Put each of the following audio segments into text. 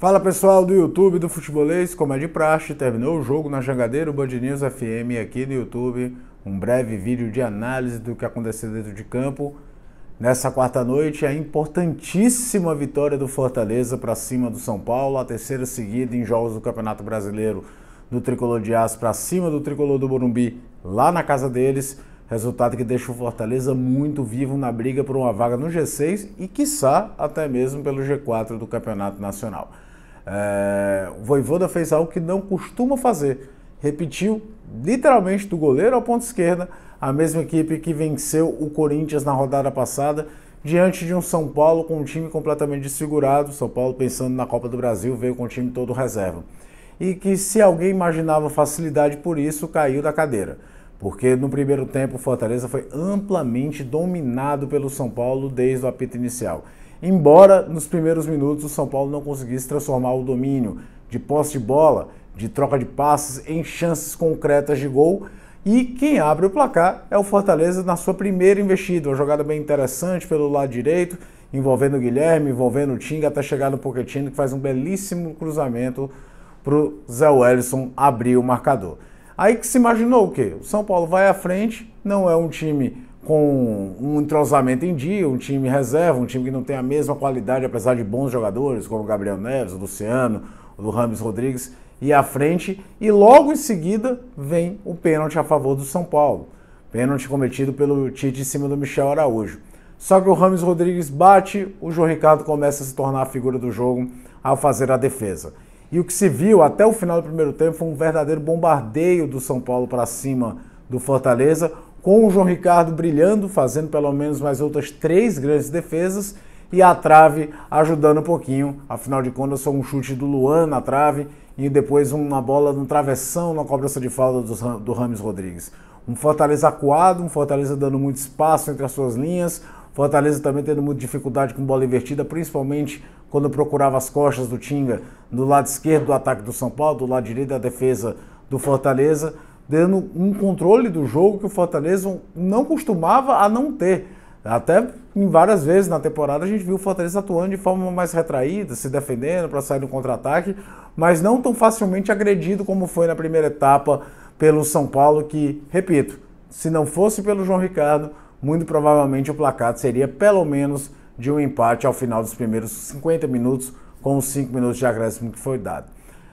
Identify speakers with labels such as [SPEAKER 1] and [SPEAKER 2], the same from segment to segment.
[SPEAKER 1] Fala pessoal do YouTube do Futebolês, como é de praxe, terminou o jogo na Jangadeiro Band News FM aqui no YouTube. Um breve vídeo de análise do que aconteceu dentro de campo. Nessa quarta noite, a importantíssima vitória do Fortaleza para cima do São Paulo, a terceira seguida em jogos do Campeonato Brasileiro do Tricolor de Aço para cima do Tricolor do Morumbi, lá na casa deles. Resultado que deixa o Fortaleza muito vivo na briga por uma vaga no G6 e, quiçá, até mesmo pelo G4 do Campeonato Nacional. É, o Voivoda fez algo que não costuma fazer. Repetiu literalmente do goleiro ao ponto esquerda a mesma equipe que venceu o Corinthians na rodada passada diante de um São Paulo com um time completamente desfigurado. São Paulo pensando na Copa do Brasil veio com o time todo reserva e que se alguém imaginava facilidade por isso caiu da cadeira. Porque no primeiro tempo o Fortaleza foi amplamente dominado pelo São Paulo desde o apito inicial embora nos primeiros minutos o São Paulo não conseguisse transformar o domínio de posse de bola, de troca de passes em chances concretas de gol. E quem abre o placar é o Fortaleza na sua primeira investida, uma jogada bem interessante pelo lado direito, envolvendo o Guilherme, envolvendo o Tinga até chegar no Pochettino, que faz um belíssimo cruzamento para o Zé Wellison abrir o marcador. Aí que se imaginou o quê? O São Paulo vai à frente, não é um time com um entrosamento em dia, um time reserva, um time que não tem a mesma qualidade, apesar de bons jogadores, como o Gabriel Neves, o Luciano, o Rames Rodrigues, e à frente, e logo em seguida vem o pênalti a favor do São Paulo. Pênalti cometido pelo Tite em cima do Michel Araújo. Só que o Rames Rodrigues bate, o João Ricardo começa a se tornar a figura do jogo ao fazer a defesa. E o que se viu até o final do primeiro tempo foi um verdadeiro bombardeio do São Paulo para cima do Fortaleza, com o João Ricardo brilhando, fazendo pelo menos mais outras três grandes defesas e a trave ajudando um pouquinho. Afinal de contas, só um chute do Luan na trave e depois uma bola no travessão na cobrança de falta do, do Rames Rodrigues. Um Fortaleza acuado, um Fortaleza dando muito espaço entre as suas linhas, Fortaleza também tendo muita dificuldade com bola invertida, principalmente quando procurava as costas do Tinga no lado esquerdo do ataque do São Paulo, do lado direito da defesa do Fortaleza dando um controle do jogo que o Fortaleza não costumava a não ter. Até em várias vezes na temporada a gente viu o Fortaleza atuando de forma mais retraída, se defendendo para sair do contra-ataque, mas não tão facilmente agredido como foi na primeira etapa pelo São Paulo, que, repito, se não fosse pelo João Ricardo, muito provavelmente o placar seria pelo menos de um empate ao final dos primeiros 50 minutos, com os 5 minutos de acréscimo que foi dado.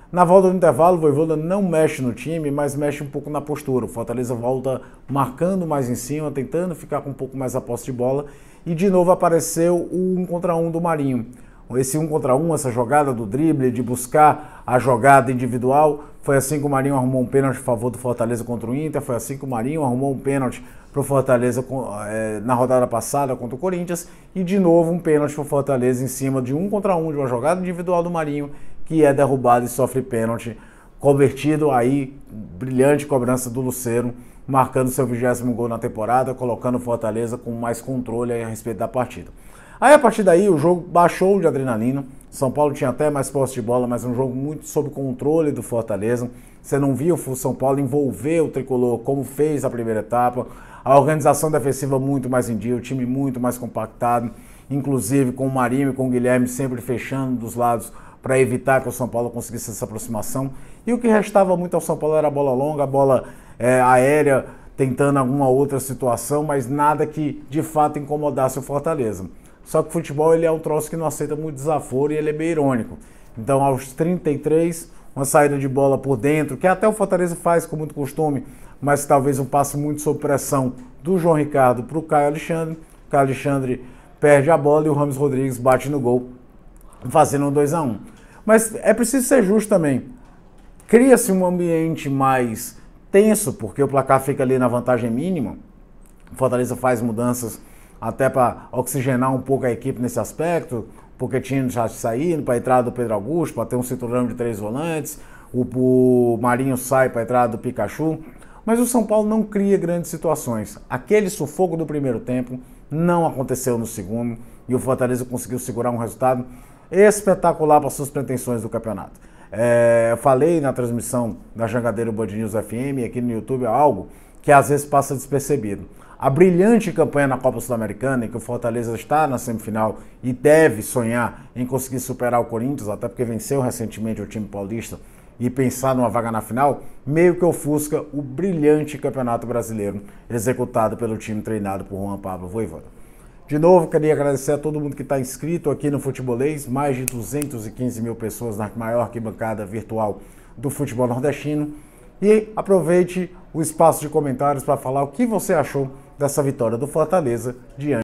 [SPEAKER 1] Na volta do intervalo, o Voivoda não mexe no time, mas mexe um pouco na postura. O Fortaleza volta marcando mais em cima, tentando ficar com um pouco mais a posse de bola. E de novo apareceu o 1 um contra 1 um do Marinho. Esse 1 um contra 1, essa jogada do drible, de buscar a jogada individual. Foi assim que o Marinho arrumou um pênalti a favor do Fortaleza contra o Inter. Foi assim que o Marinho arrumou um pênalti para o Fortaleza eh, na rodada passada contra o Corinthians e de novo um pênalti para o Fortaleza em cima de um contra um de uma jogada individual do Marinho que é derrubado e sofre pênalti. Convertido aí, brilhante cobrança do Lucero, marcando seu vigésimo gol na temporada, colocando Fortaleza com mais controle a respeito da partida. Aí a partir daí o jogo baixou de adrenalina. São Paulo tinha até mais posse de bola, mas um jogo muito sob controle do Fortaleza. Você não viu o São Paulo envolver o tricolor como fez a primeira etapa. A organização defensiva muito mais em dia, o time muito mais compactado, inclusive com o Marinho e com o Guilherme sempre fechando dos lados para evitar que o São Paulo conseguisse essa aproximação. E o que restava muito ao São Paulo era a bola longa, a bola é, aérea, tentando alguma outra situação, mas nada que de fato incomodasse o Fortaleza. Só que o futebol ele é um troço que não aceita muito desaforo e ele é meio irônico. Então, aos 33, uma saída de bola por dentro, que até o Fortaleza faz com muito costume, mas talvez um passe muito sob pressão do João Ricardo para o Caio Alexandre. O Caio Alexandre perde a bola e o Ramos Rodrigues bate no gol fazendo um 2 a 1 um. Mas é preciso ser justo também. Cria-se um ambiente mais tenso, porque o placar fica ali na vantagem mínima. O Fortaleza faz mudanças até para oxigenar um pouco a equipe nesse aspecto. Porque tinha já saído para a entrada do Pedro Augusto, para ter um cinturão de três volantes. O, o Marinho sai para a entrada do Pikachu. Mas o São Paulo não cria grandes situações. Aquele sufoco do primeiro tempo não aconteceu no segundo e o Fortaleza conseguiu segurar um resultado espetacular para suas pretensões do campeonato. É, eu falei na transmissão da Jangadeiro Band News FM aqui no YouTube algo que às vezes passa despercebido. A brilhante campanha na Copa Sul-Americana, em que o Fortaleza está na semifinal e deve sonhar em conseguir superar o Corinthians, até porque venceu recentemente o time paulista, e pensar numa vaga na final, meio que ofusca o brilhante Campeonato Brasileiro executado pelo time treinado por Juan Pablo Voivoda. De novo, queria agradecer a todo mundo que está inscrito aqui no Futebolês, mais de 215 mil pessoas na maior arquibancada virtual do futebol nordestino. E aproveite o espaço de comentários para falar o que você achou dessa vitória do Fortaleza diante.